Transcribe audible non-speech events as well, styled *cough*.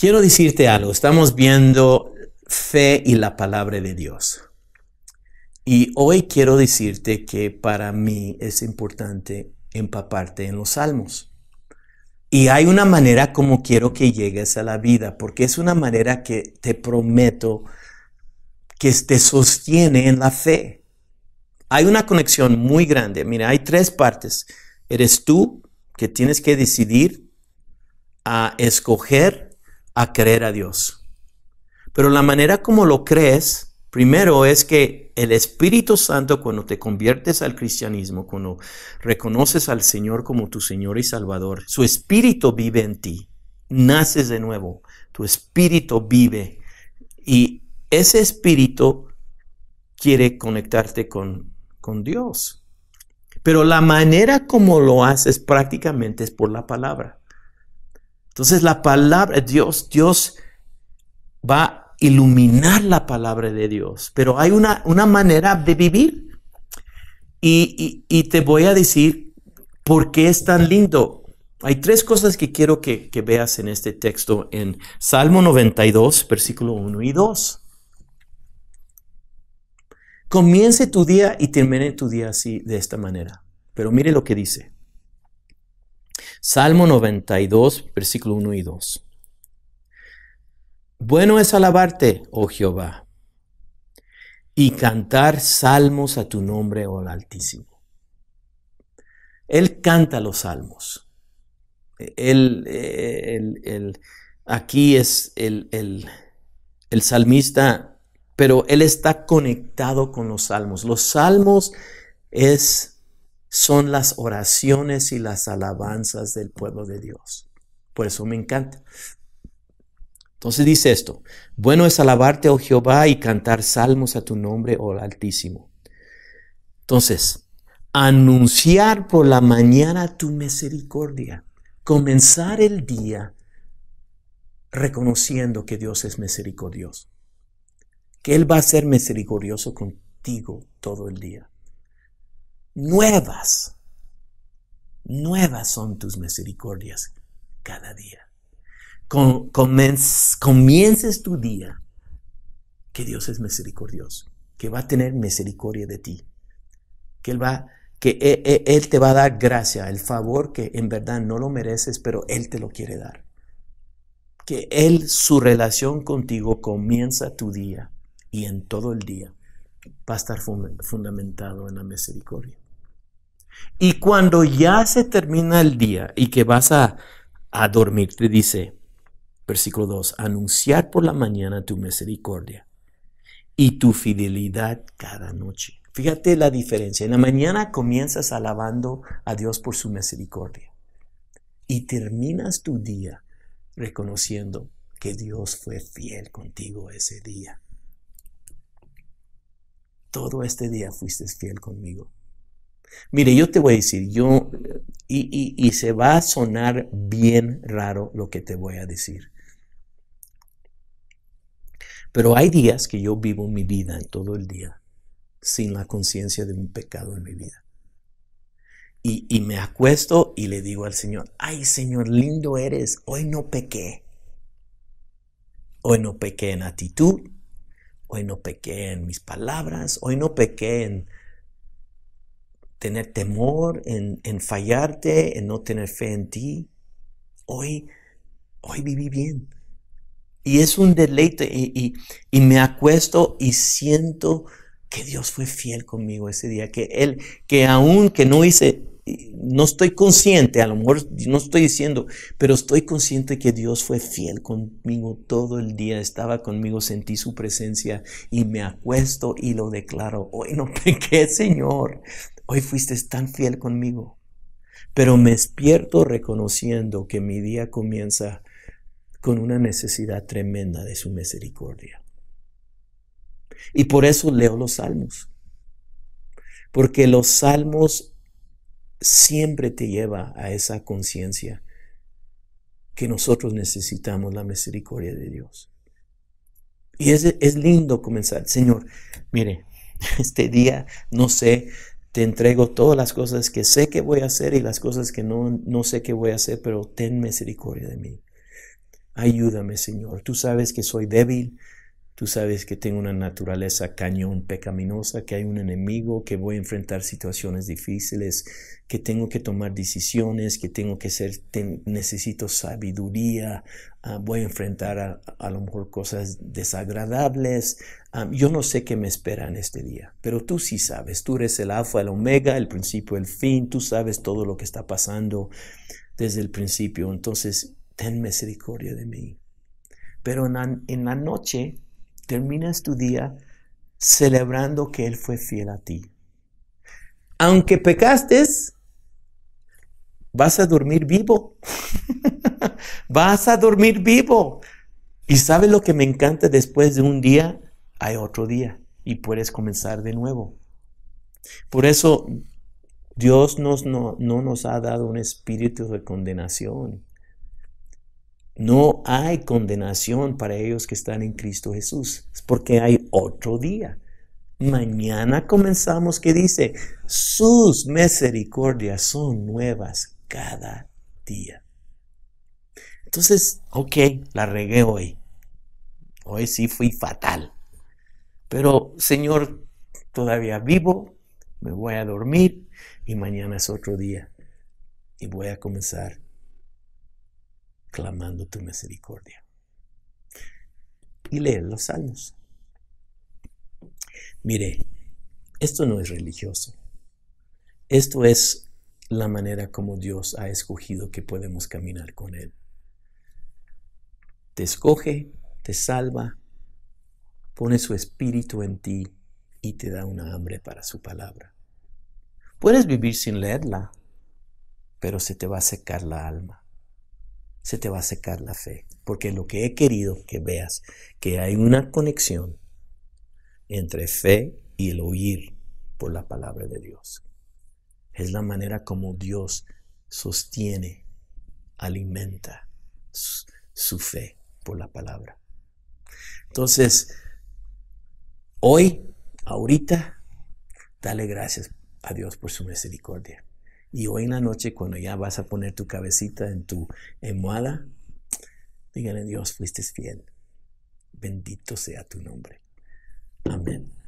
Quiero decirte algo, estamos viendo fe y la palabra de Dios. Y hoy quiero decirte que para mí es importante empaparte en los salmos. Y hay una manera como quiero que llegues a la vida, porque es una manera que te prometo que te sostiene en la fe. Hay una conexión muy grande. Mira, hay tres partes. Eres tú que tienes que decidir a escoger a creer a Dios. Pero la manera como lo crees, primero es que el Espíritu Santo, cuando te conviertes al cristianismo, cuando reconoces al Señor como tu Señor y Salvador, su Espíritu vive en ti, naces de nuevo, tu Espíritu vive. Y ese Espíritu quiere conectarte con, con Dios. Pero la manera como lo haces prácticamente es por la palabra. Entonces la palabra, de Dios, Dios va a iluminar la palabra de Dios, pero hay una, una manera de vivir. Y, te voy a decir por qué es tan lindo. Hay tres cosas que quiero que, que veas en este texto, en Salmo 92, versículo 1 y 2. Comience tu día y termine tu día así, de esta manera. Pero mire lo que dice. Salmo 92, versículo 1 y 2. Bueno es alabarte, oh Jehová, y cantar salmos a tu nombre, oh Altísimo. Él canta los salmos. Él, aquí es el, el salmista, pero él está conectado con los salmos. Los salmos es son las oraciones y las alabanzas del pueblo de Dios. Por eso me encanta. Entonces dice esto, bueno es alabarte, oh Jehová, y cantar salmos a tu nombre, oh Altísimo. Entonces, anunciar por la mañana tu misericordia, comenzar el día reconociendo que Dios es misericordioso, que Él va a ser misericordioso contigo todo el día nuevas. Nuevas son tus misericordias cada día. comiences tu día que Dios es misericordioso, que va a tener misericordia de ti, que Él va que él te va a dar gracia, el favor que en verdad no lo mereces, pero Él te lo quiere dar. Que Él, su relación contigo comienza tu día y en todo el día va a estar fundamentado en la misericordia. Y cuando ya se termina el día y que vas a, dormir, te dice, versículo 2, anunciar por la mañana tu misericordia y tu fidelidad cada noche. Fíjate la diferencia. En la mañana comienzas alabando a Dios por su misericordia y terminas tu día reconociendo que Dios fue fiel contigo ese día. Todo este día fuiste fiel conmigo. Mire, yo te voy a decir, yo, y, y, se va a sonar bien raro lo que te voy a decir. Pero hay días que yo vivo mi vida en todo el día sin la conciencia de un pecado en mi vida. Y, y me acuesto y le digo al Señor, ay Señor, lindo eres, hoy no pequé. Hoy no pequé en actitud, hoy no pequé en mis palabras, hoy no pequé en, tener temor, en, fallarte, en no tener fe en ti. Hoy, hoy viví bien. Y es un deleite y, y, y, me acuesto y siento que Dios fue fiel conmigo ese día, que Él, que aún que no hice, no estoy consciente, a lo mejor no estoy diciendo, pero estoy consciente que Dios fue fiel conmigo todo el día, estaba conmigo, sentí su presencia y me acuesto y lo declaro, hoy no *laughs* pequé, Señor, Hoy fuiste tan fiel conmigo. Pero me despierto reconociendo que mi día comienza con una necesidad tremenda de su misericordia. Y por eso leo los salmos. Porque los salmos siempre te lleva a esa conciencia que nosotros necesitamos la misericordia de Dios. Y es, es lindo comenzar, Señor, mire, *laughs* este día no sé te entrego todas las cosas que sé que voy a hacer y las cosas que no, no sé que voy a hacer, pero ten misericordia de mí. Ayúdame, Señor. Tú sabes que soy débil, Tú sabes que tengo una naturaleza cañón pecaminosa, que hay un enemigo, que voy a enfrentar situaciones difíciles, que tengo que tomar decisiones, que tengo que ser, necesito sabiduría, ah, voy a enfrentar a, lo mejor cosas desagradables. Ah, yo no sé qué me espera en este día, pero tú sí sabes, tú eres el alfa, el omega, el principio, el fin, tú sabes todo lo que está pasando desde el principio. Entonces, ten misericordia de mí. Pero en la noche Terminas tu día celebrando que Él fue fiel a ti. Aunque pecaste, vas a dormir vivo. *laughs* vas a dormir vivo. Y sabes lo que me encanta después de un día, hay otro día y puedes comenzar de nuevo. Por eso Dios no, no nos ha dado un espíritu de condenación, no hay condenación para ellos que están en Cristo Jesús, es porque hay otro día. Mañana comenzamos que dice, sus misericordias son nuevas cada día. Entonces, ok, la regué hoy. Hoy sí fui fatal. Pero, Señor, todavía vivo, me voy a dormir y mañana es otro día y voy a comenzar clamando tu misericordia. Y leer los salmos. Mire, esto no es religioso. Esto es la manera como Dios ha escogido que podemos caminar con Él. Te escoge, te salva, pone su espíritu en ti y te da una hambre para su palabra. Puedes vivir sin leerla, pero se te va a secar la alma se te va a secar la fe. Porque lo que he querido que veas, que hay una conexión entre fe y el oír por la palabra de Dios. Es la manera como Dios sostiene, alimenta su, su fe por la palabra. Entonces, hoy, ahorita, dale gracias a Dios por su misericordia. Y hoy en la noche, cuando ya vas a poner tu cabecita en tu almohada, díganle Dios, fuiste fiel. Bendito sea tu nombre. Amén.